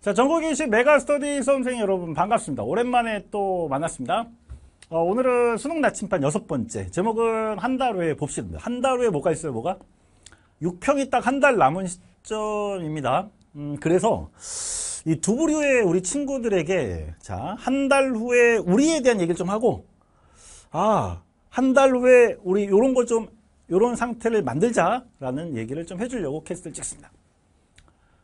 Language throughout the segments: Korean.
자, 전국에 계신 메가스터디 수험생 여러분 반갑습니다. 오랜만에 또 만났습니다. 어, 오늘은 수능 나침반 여섯 번째. 제목은 한 달 후에 봅시다. 한 달 후에 뭐가 있어요, 뭐가? 6평이 딱 한 달 남은 시점입니다. 음, 그래서 이두 부류의 우리 친구들에게 자, 한 달 후에 우리에 대한 얘기를 좀 하고 아, 한 달 후에 우리 요런 거좀 요런 상태를 만들자라는 얘기를 좀 해주려고 캐스트를 찍습니다.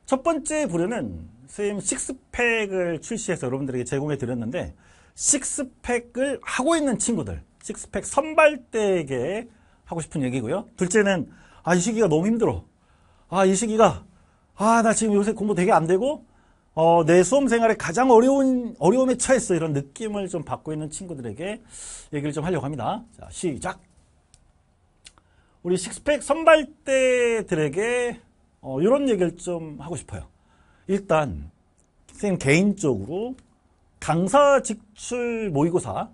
첫 번째 부류는 스임 식스팩을 출시해서 여러분들에게 제공해 드렸는데 식스팩을 하고 있는 친구들 식스팩 선발대에게 하고 싶은 얘기고요 둘째는 아이 시기가 너무 힘들어 아이 시기가 아나 지금 요새 공부 되게 안 되고 어, 내 수험 생활에 가장 어려운 어려움에 처했어 이런 느낌을 좀 받고 있는 친구들에게 얘기를 좀 하려고 합니다 자 시작 우리 식스팩 선발대들에게 어, 이런 얘기를 좀 하고 싶어요. 일단 선생님 개인적으로 강사 직출 모의고사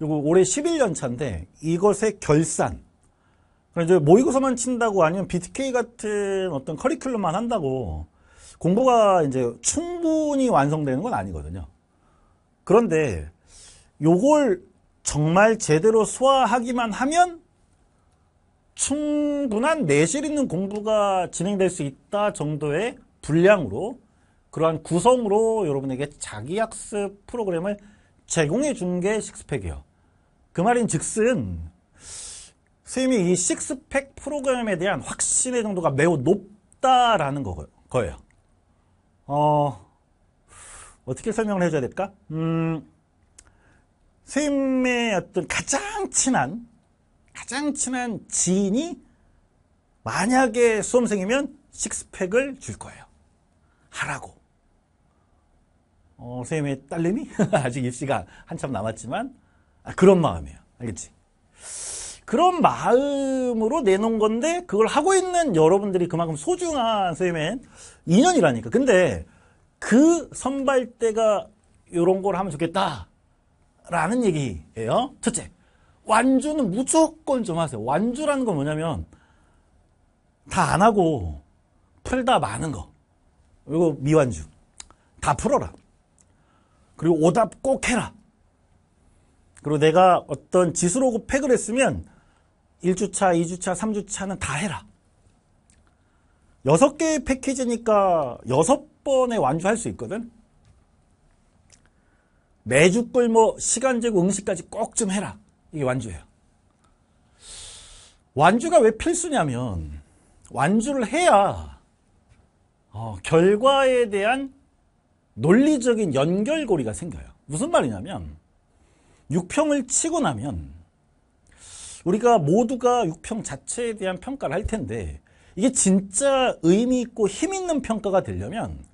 이거 올해 11년 차인데 이것의 결산 그래서 모의고사만 친다고 아니면 BTK 같은 어떤 커리큘럼만 한다고 공부가 이제 충분히 완성되는 건 아니거든요. 그런데 요걸 정말 제대로 소화하기만 하면 충분한 내실 있는 공부가 진행될 수 있다 정도의 분량으로 그러한 구성으로 여러분에게 자기학습 프로그램을 제공해 준 게 식스팩이에요. 그 말인 즉슨 선생님이 이 식스팩 프로그램에 대한 확신의 정도가 매우 높다라는 거, 거예요. 어, 어떻게 설명을 해줘야 될까? 음, 선생님의 어떤 가장 친한 가장 친한 지인이 만약에 수험생이면 식스팩을 줄 거예요. 하라고. 어, 선생님의 딸내미 아직 입시가 한참 남았지만 아, 그런 마음이에요. 알겠지? 그런 마음으로 내놓은 건데 그걸 하고 있는 여러분들이 그만큼 소중한 선생님의 인연이라니까. 근데 그 선발대가 이런 걸 하면 좋겠다. 라는 얘기예요. 첫째. 완주는 무조건 좀 하세요. 완주라는 건 뭐냐면 다 안 하고 풀다 많은 거. 그리고 미완주. 다 풀어라. 그리고 오답 꼭 해라. 그리고 내가 어떤 지수로 팩을 했으면 1주차, 2주차, 3주차는 다 해라. 6개의 패키지니까 6번에 완주할 수 있거든. 매주 꿀뭐 시간 제고 응시까지 꼭 좀 해라. 이게 완주예요. 완주가 왜 필수냐면 완주를 해야 어, 결과에 대한 논리적인 연결고리가 생겨요. 무슨 말이냐면 6평을 치고 나면 우리가 모두가 6평 자체에 대한 평가를 할 텐데 이게 진짜 의미 있고 힘 있는 평가가 되려면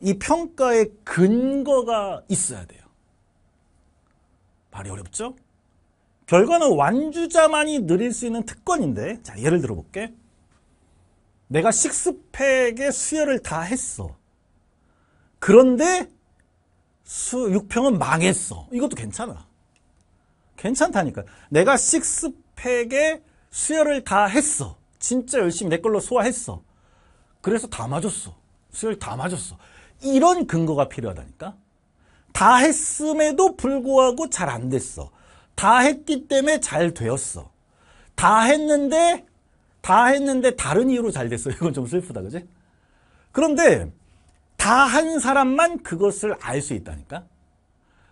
이 평가의 근거가 있어야 돼요. 말이 어렵죠? 결과는 완주자만이 누릴 수 있는 특권인데 자 예를 들어볼게 내가 식스팩의 수혈을 다 했어 그런데 수, 6평은 망했어 이것도 괜찮아 괜찮다니까 내가 식스팩의 수혈을 다 했어 진짜 열심히 내 걸로 소화했어 그래서 다 맞았어 수혈 다 맞았어 이런 근거가 필요하다니까 다 했음에도 불구하고 잘 안 됐어 다 했기 때문에 잘 되었어. 다 했는데 다 했는데 다른 이유로 잘 됐어. 이건 좀 슬프다, 그지? 그런데 다 한 사람만 그것을 알 수 있다니까.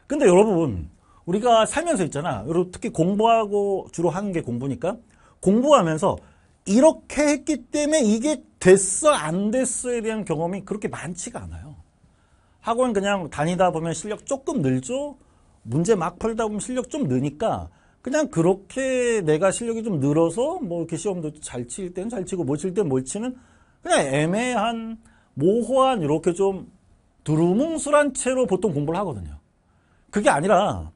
근데 여러분 우리가 살면서 있잖아. 특히 공부하고 주로 하는 게 공부니까 공부하면서 이렇게 했기 때문에 이게 됐어 안 됐어에 대한 경험이 그렇게 많지가 않아요. 학원 그냥 다니다 보면 실력 조금 늘죠. 문제 막 풀다 보면 실력 좀 느니까 그냥 그렇게 내가 실력이 좀 늘어서 뭐 이렇게 시험도 잘 칠 때는 잘 치고 못칠 뭐 때는 못 치는 그냥 애매한 모호한 이렇게 좀 두루뭉술한 채로 보통 공부를 하거든요. 그게 아니라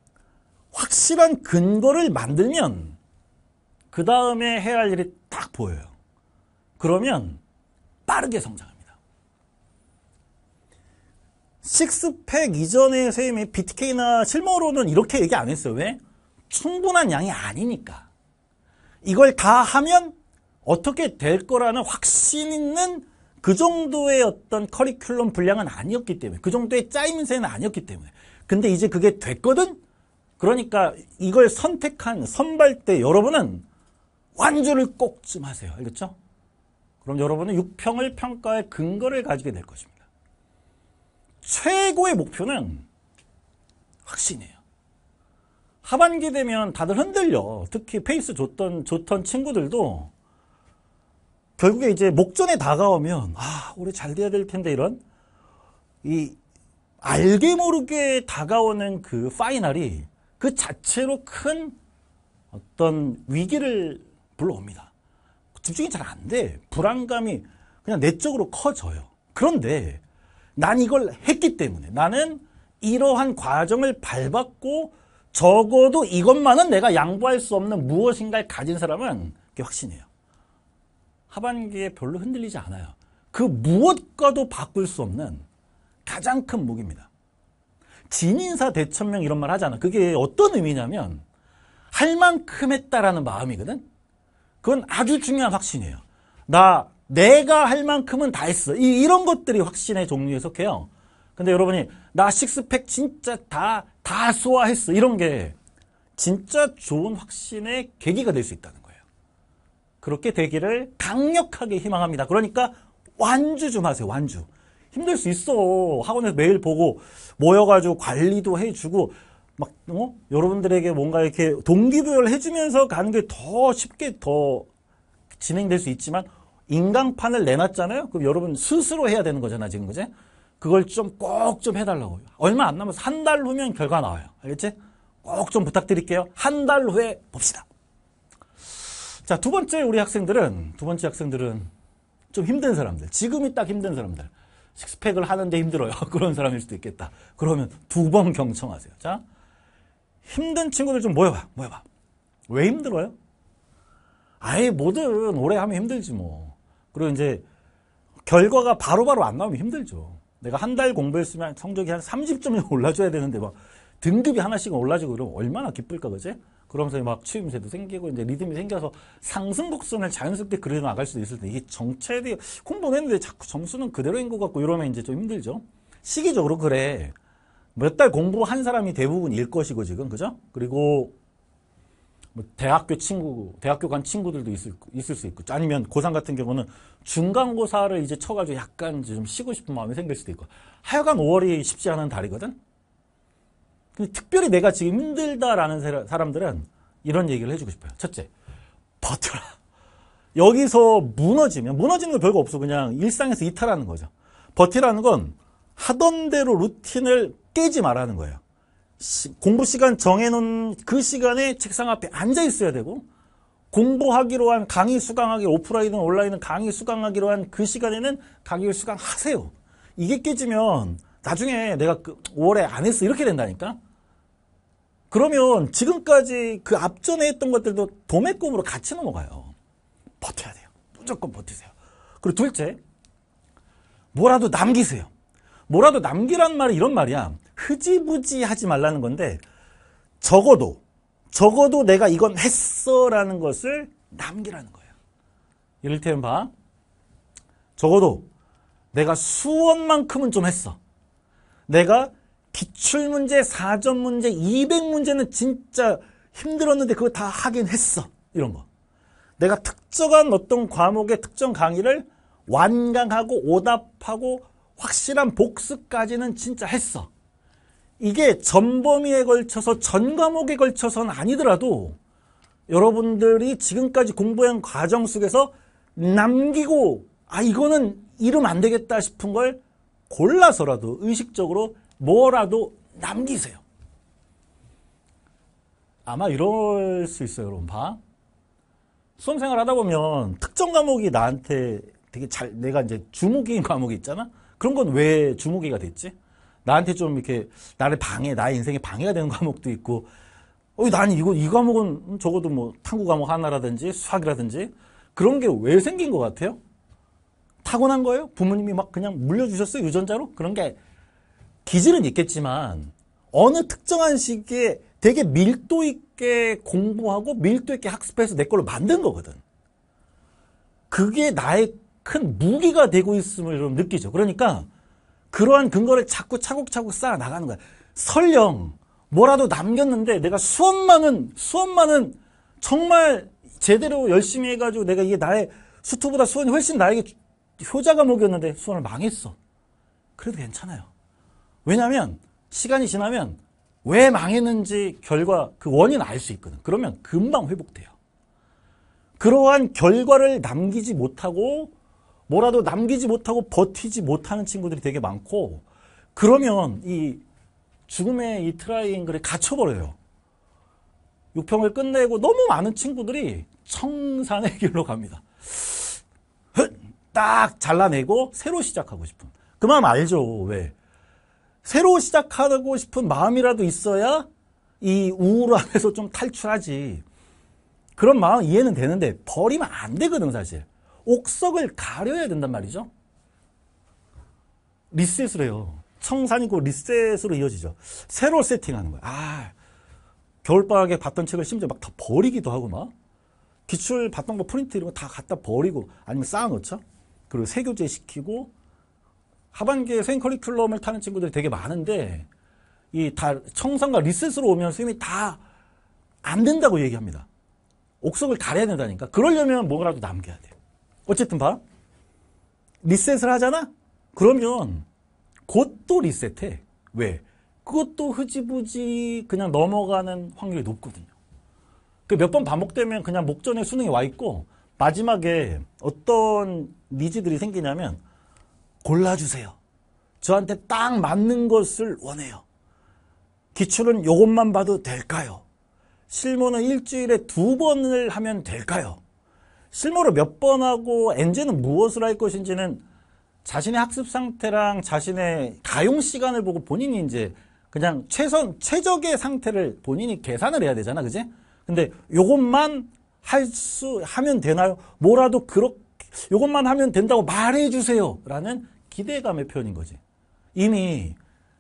확실한 근거를 만들면 그 다음에 해야 할 일이 딱 보여요. 그러면 빠르게 성장합니다. 식스팩 이전의 셈이 BTK나 실머로는 이렇게 얘기 안 했어요. 왜? 충분한 양이 아니니까. 이걸 다 하면 어떻게 될 거라는 확신 있는 그 정도의 어떤 커리큘럼 분량은 아니었기 때문에 그 정도의 짜임새는 아니었기 때문에 근데 이제 그게 됐거든? 그러니까 이걸 선택한 선발 때 여러분은 완주를 꼭 좀 하세요. 알겠죠? 그럼 여러분은 6평을 평가의 근거를 가지게 될 것입니다. 최고의 목표는 확신이에요. 하반기 되면 다들 흔들려. 특히 페이스 좋던, 좋던 친구들도 결국에 이제 목전에 다가오면, 아, 올해 잘 돼야 될 텐데, 이런, 이, 알게 모르게 다가오는 그 파이널이 그 자체로 큰 어떤 위기를 불러옵니다. 집중이 잘 안 돼. 불안감이 그냥 내적으로 커져요. 그런데 난 이걸 했기 때문에 나는 이러한 과정을 밟았고 적어도 이것만은 내가 양보할 수 없는 무엇인가를 가진 사람은 그게 확신이에요. 하반기에 별로 흔들리지 않아요. 그 무엇과도 바꿀 수 없는 가장 큰 무기입니다. 진인사 대천명 이런 말 하잖아. 그게 어떤 의미냐면 할 만큼 했다라는 마음이거든. 그건 아주 중요한 확신이에요. 나 내가 할 만큼은 다 했어. 이, 이런 것들이 확신의 종류에 속해요. 근데 여러분이 나 식스팩 진짜 다, 다 소화했어. 이런 게 진짜 좋은 확신의 계기가 될 수 있다는 거예요. 그렇게 되기를 강력하게 희망합니다. 그러니까 완주 좀 하세요. 완주. 힘들 수 있어. 학원에서 매일 보고 모여가지고 관리도 해주고 막 어? 여러분들에게 뭔가 이렇게 동기부여를 해주면서 가는 게 더 쉽게 더 진행될 수 있지만 인강판을 내놨잖아요. 그럼 여러분 스스로 해야 되는 거잖아, 요 지금 그제? 그걸 좀 꼭좀 좀 해달라고요. 얼마 안 남아서 한 달 후면 결과 나와요. 알겠지? 꼭 좀 부탁드릴게요. 한 달 후에 봅시다. 자, 두 번째 우리 학생들은, 두 번째 학생들은 좀 힘든 사람들, 지금이 딱 힘든 사람들. 식스팩을 하는데 힘들어요. 그런 사람일 수도 있겠다. 그러면 두 번 경청하세요. 자, 힘든 친구들 좀 모여봐, 모여봐. 왜 힘들어요? 아예 뭐든 오래 하면 힘들지 뭐. 그리고 이제 결과가 바로바로 바로 안 나오면 힘들죠. 내가 한 달 공부했으면 성적이 한 30점이 올라줘야 되는데 막 등급이 하나씩 올라지고 이러면 얼마나 기쁠까 그지? 그러면서 막 취임새도 생기고 이제 리듬이 생겨서 상승 곡선을 자연스럽게 그려 나갈 수도 있을 때 이게 정체돼 공부는 했는데 자꾸 점수는 그대로인 것 같고 이러면 이제 좀 힘들죠. 시기적으로 그래. 몇 달 공부한 사람이 대부분일 것이고 지금 그죠? 그리고 뭐 대학교 친구, 대학교 간 친구들도 있을, 있을 수 있고, 아니면 고3 같은 경우는 중간고사를 이제 쳐가지고 약간 좀 쉬고 싶은 마음이 생길 수도 있고. 하여간 5월이 쉽지 않은 달이거든? 근데 특별히 내가 지금 힘들다라는 사람들은 이런 얘기를 해주고 싶어요. 첫째, 버텨라. 여기서 무너지면, 무너지는 거 별거 없어. 그냥 일상에서 이탈하는 거죠. 버티라는 건 하던 대로 루틴을 깨지 말라는 거예요. 시, 공부 시간 정해놓은 그 시간에 책상 앞에 앉아 있어야 되고 공부하기로 한 강의 수강하기 오프라인은 온라인은 강의 수강하기로 한 그 시간에는 강의를 수강하세요. 이게 깨지면 나중에 내가 그 5월에 안 했어 이렇게 된다니까. 그러면 지금까지 그 앞전에 했던 것들도 도매꿈으로 같이 넘어가요. 버텨야 돼요. 무조건 버티세요. 그리고 둘째, 뭐라도 남기세요. 뭐라도 남기란 말이 이런 말이야. 흐지부지 하지 말라는 건데 적어도 적어도 내가 이건 했어라는 것을 남기라는 거예요. 이를테면 봐. 적어도 내가 수원만큼은 좀 했어. 내가 기출문제, 사전문제, 200문제는 진짜 힘들었는데 그거 다 하긴 했어. 이런 거. 내가 특정한 어떤 과목의 특정 강의를 완강하고 오답하고 확실한 복습까지는 진짜 했어. 이게 전 범위에 걸쳐서 전 과목에 걸쳐서는 아니더라도 여러분들이 지금까지 공부한 과정 속에서 남기고 아 이거는 이름 안 되겠다 싶은 걸 골라서라도 의식적으로 뭐라도 남기세요. 아마 이럴 수 있어요, 여러분. 봐. 수험생활 하다 보면 특정 과목이 나한테 되게 잘 내가 이제 주무기인 과목이 있잖아. 그런 건 왜 주무기가 됐지? 나한테 좀 이렇게 나를 방해, 나의 인생에 방해가 되는 과목도 있고, 어, 난 이거, 이 과목은 적어도 뭐 탐구 과목 하나라든지 수학이라든지 그런 게 왜 생긴 것 같아요? 타고난 거예요? 부모님이 막 그냥 물려주셨어요? 유전자로? 그런 게 기질은 있겠지만 어느 특정한 시기에 되게 밀도 있게 공부하고 밀도 있게 학습해서 내 걸로 만든 거거든. 그게 나의 큰 무기가 되고 있음을 좀 느끼죠. 그러니까 그러한 근거를 자꾸 차곡차곡 쌓아 나가는 거야. 설령 뭐라도 남겼는데 내가 수업만은 수업만은 정말 제대로 열심히 해가지고 내가 이게 나의 수투보다 수원이 훨씬 나에게 효자가 먹였는데 수원을 망했어. 그래도 괜찮아요. 왜냐하면 시간이 지나면 왜 망했는지 결과 그 원인 알 수 있거든. 그러면 금방 회복돼요. 그러한 결과를 남기지 못하고 뭐라도 남기지 못하고 버티지 못하는 친구들이 되게 많고 그러면 이 죽음의 이 트라이앵글에 갇혀버려요. 육평을 끝내고 너무 많은 친구들이 청산의 길로 갑니다. 딱 잘라내고 새로 시작하고 싶은. 그 마음 알죠. 왜? 새로 시작하고 싶은 마음이라도 있어야 이 우울함에서 좀 탈출하지. 그런 마음 이해는 되는데 버리면 안 되거든 사실. 옥석을 가려야 된단 말이죠. 리셋을 해요. 청산이고 리셋으로 이어지죠. 새로 세팅하는 거예요. 아, 겨울방학에 봤던 책을 심지어 막 다 버리기도 하고 막 기출 봤던 거 프린트 이런 거 다 갖다 버리고 아니면 쌓아놓죠. 그리고 세교제 시키고 하반기에 생 커리큘럼을 타는 친구들이 되게 많은데 이 다 청산과 리셋으로 오면 선생님이 다 안 된다고 얘기합니다. 옥석을 가려야 된다니까. 그러려면 뭐라도 남겨야 돼요. 어쨌든 봐. 리셋을 하잖아? 그러면 곧 또 리셋해. 왜? 그것도 흐지부지 그냥 넘어가는 확률이 높거든요. 그 몇 번 반복되면 그냥 목전에 수능이 와 있고 마지막에 어떤 니즈들이 생기냐면 골라주세요. 저한테 딱 맞는 것을 원해요. 기출은 이것만 봐도 될까요? 실무는 일주일에 두 번을 하면 될까요? 실무를 몇번 하고 엔진은 무엇을 할 것인지는 자신의 학습 상태랑 자신의 가용 시간을 보고 본인이 이제 그냥 최선 최적의 상태를 본인이 계산을 해야 되잖아, 그지? 근데 요것만 할 수 하면 되나요? 뭐라도 그렇 요것만 하면 된다고 말해 주세요라는 기대감의 표현인 거지. 이미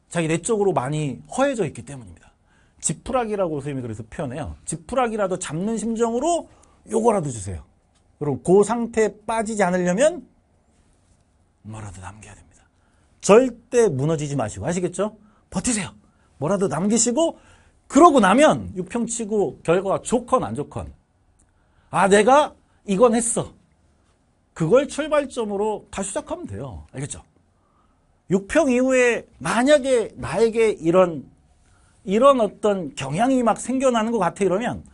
자기 내적으로 많이 허해져 있기 때문입니다. 지푸라기라고 선생님이 그래서 표현해요. 지푸라기라도 잡는 심정으로 요거라도 주세요. 그리고 그 상태에 빠지지 않으려면 뭐라도 남겨야 됩니다. 절대 무너지지 마시고 아시겠죠? 버티세요. 뭐라도 남기시고 그러고 나면 육평치고 결과가 좋건 안 좋건 아 내가 이건 했어. 그걸 출발점으로 다시 시작하면 돼요. 알겠죠? 육평 이후에 만약에 나에게 이런 이런 어떤 경향이 막 생겨나는 것 같아 이러면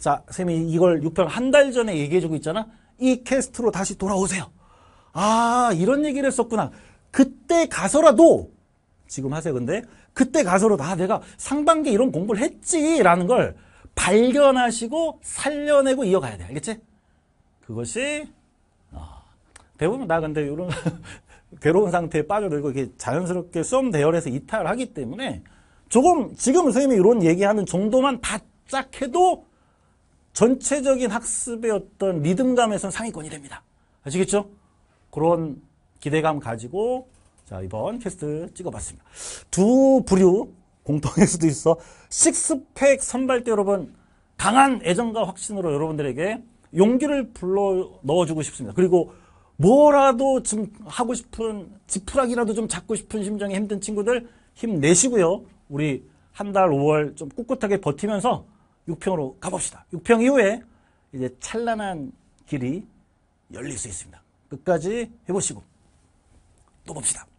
자, 쌤이 이걸 6편 한 달 전에 얘기해주고 있잖아. 이 캐스트로 다시 돌아오세요. 아, 이런 얘기를 했었구나. 그때 가서라도, 지금 하세요, 근데. 그때 가서라도, 아, 내가 상반기 이런 공부를 했지라는 걸 발견하시고 살려내고 이어가야 돼. 알겠지? 그것이, 아, 대부분 나 근데 이런 괴로운 상태에 빠져들고 이렇게 자연스럽게 수험 대열에서 이탈하기 때문에 조금 지금 선생님이 이런 얘기하는 정도만 바짝 해도 전체적인 학습의 어떤 리듬감에선 상위권이 됩니다. 아시겠죠? 그런 기대감 가지고 자 이번 캐스트 찍어봤습니다. 두 부류 공통일 수도 있어 식스팩 선발대 여러분 강한 애정과 확신으로 여러분들에게 용기를 불러 넣어주고 싶습니다. 그리고 뭐라도 지 하고 싶은 지푸라기라도 좀 잡고 싶은 심정이 힘든 친구들 힘내시고요. 우리 한달 5월 좀 꿋꿋하게 버티면서 6평으로 가봅시다. 6평 이후에 이제 찬란한 길이 열릴 수 있습니다. 끝까지 해보시고 또 봅시다.